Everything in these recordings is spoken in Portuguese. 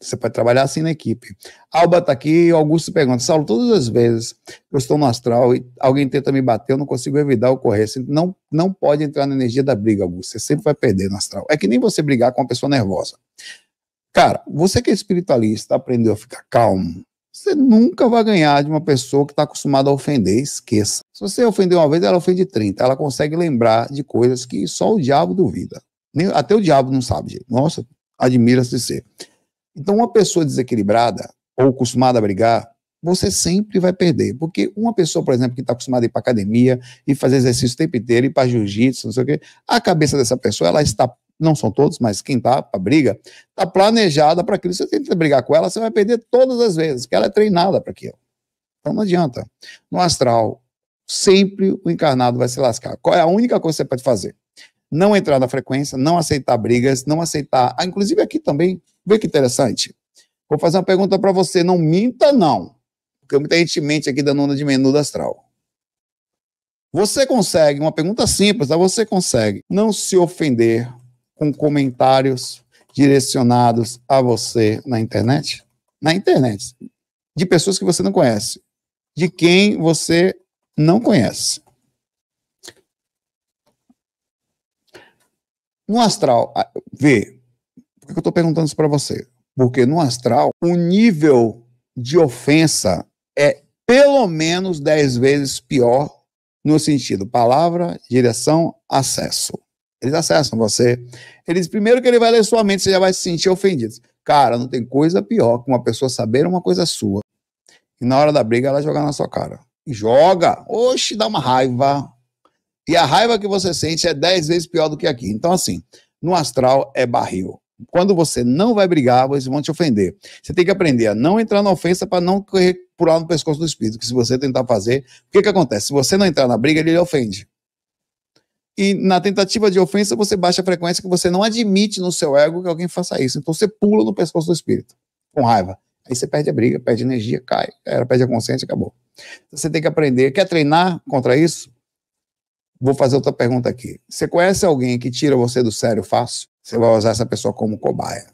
Você pode trabalhar assim na equipe. Alba está aqui, Augusto pergunta, Saulo, todas as vezes que eu estou no astral e alguém tenta me bater, eu não consigo evitar a ocorrência. Não, não pode entrar na energia da briga, Augusto. Você sempre vai perder no astral. É que nem você brigar com uma pessoa nervosa. Cara, você que é espiritualista, aprendeu a ficar calmo, você nunca vai ganhar de uma pessoa que está acostumada a ofender, esqueça. Se você ofender uma vez, ela ofende 30. Ela consegue lembrar de coisas que só o diabo duvida. Nem, até o diabo não sabe, gente. Nossa, admira-se ser. Então, uma pessoa desequilibrada ou acostumada a brigar, você sempre vai perder. Porque uma pessoa, por exemplo, que está acostumada a ir para academia e fazer exercício o tempo inteiro, ir para jiu-jitsu, não sei o quê, a cabeça dessa pessoa, ela está, não são todos, mas quem está para briga, está planejada para aquilo. Se você tenta brigar com ela, você vai perder todas as vezes, porque ela é treinada para aquilo. Então não adianta. No astral, sempre o encarnado vai se lascar. Qual é a única coisa que você pode fazer? não entrar na frequência, não aceitar brigas, não aceitar. Ah, inclusive aqui também, vê que interessante. Vou fazer uma pergunta para você, não minta, não. Porque muita gente mente aqui da nona de menudo astral. Você consegue, uma pergunta simples, tá? você consegue não se ofender com comentários direcionados a você na internet? Na internet. De pessoas que você não conhece. De quem você não conhece. No astral, ah, vê, por que eu estou perguntando isso para você? Porque no astral, o nível de ofensa é pelo menos 10 vezes pior no sentido palavra, direção, acesso. Eles acessam você. Eles primeiro que ele vai ler sua mente, você já vai se sentir ofendido. Cara, não tem coisa pior que uma pessoa saber uma coisa sua. E na hora da briga ela jogar na sua cara. Joga. Oxe, dá uma raiva. E a raiva que você sente é dez vezes pior do que aqui. Então, assim, no astral é barril. Quando você não vai brigar, eles vão te ofender. Você tem que aprender a não entrar na ofensa para não correr por lá no pescoço do espírito. Que se você tentar fazer, o que, que acontece? Se você não entrar na briga, ele lhe ofende. E na tentativa de ofensa, você baixa a frequência que você não admite no seu ego que alguém faça isso. Então você pula no pescoço do espírito, com raiva. Aí você perde a briga, perde energia, cai, era, perde a consciência, acabou. Então, você tem que aprender. Quer treinar contra isso? Vou fazer outra pergunta aqui. Você conhece alguém que tira você do sério fácil? Você vai usar essa pessoa como cobaia.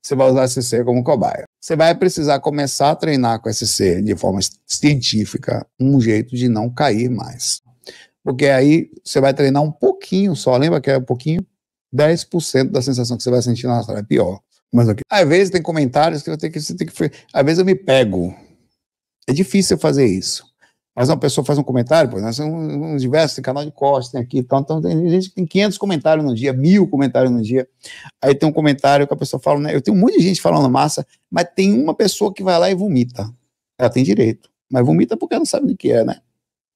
Você vai usar esse ser como cobaia. Você vai precisar começar a treinar com esse ser de forma científica um jeito de não cair mais. Porque aí você vai treinar um pouquinho só, lembra que é um pouquinho? 10% da sensação que você vai sentir na sala é pior. Mas ok. Às vezes tem comentários que eu tenho que, você tem que. Às vezes eu me pego. É difícil fazer isso. Mas uma pessoa faz um comentário, pô, nós um diversos, tem canal de costas tem aqui e tal, então tem gente que tem 500 comentários no dia, mil comentários no dia, aí tem um comentário que a pessoa fala, né, eu tenho um monte de gente falando massa, mas tem uma pessoa que vai lá e vomita, ela tem direito, mas vomita porque ela não sabe o que é, né,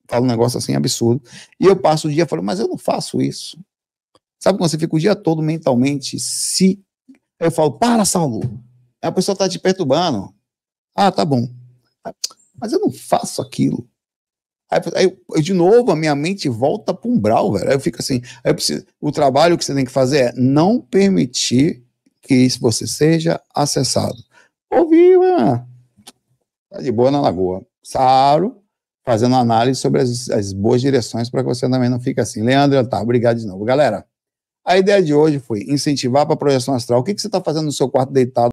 fala um negócio assim absurdo, e eu passo o dia falando, mas eu não faço isso, sabe quando você fica o dia todo mentalmente se Aí eu falo, para, Saulo. Aí a pessoa está te perturbando. Ah, tá bom. Mas eu não faço aquilo. Aí, aí eu, de novo, a minha mente volta para um umbral, velho. Aí eu fico assim, eu preciso, o trabalho que você tem que fazer é não permitir que isso você seja acessado. Ouviu, mano? Tá de boa na lagoa. Saro, fazendo análise sobre as, as boas direções para que você também não fique assim. Leandro, tá, obrigado de novo. Galera, a ideia de hoje foi incentivar para a projeção astral. O que, que você está fazendo no seu quarto deitado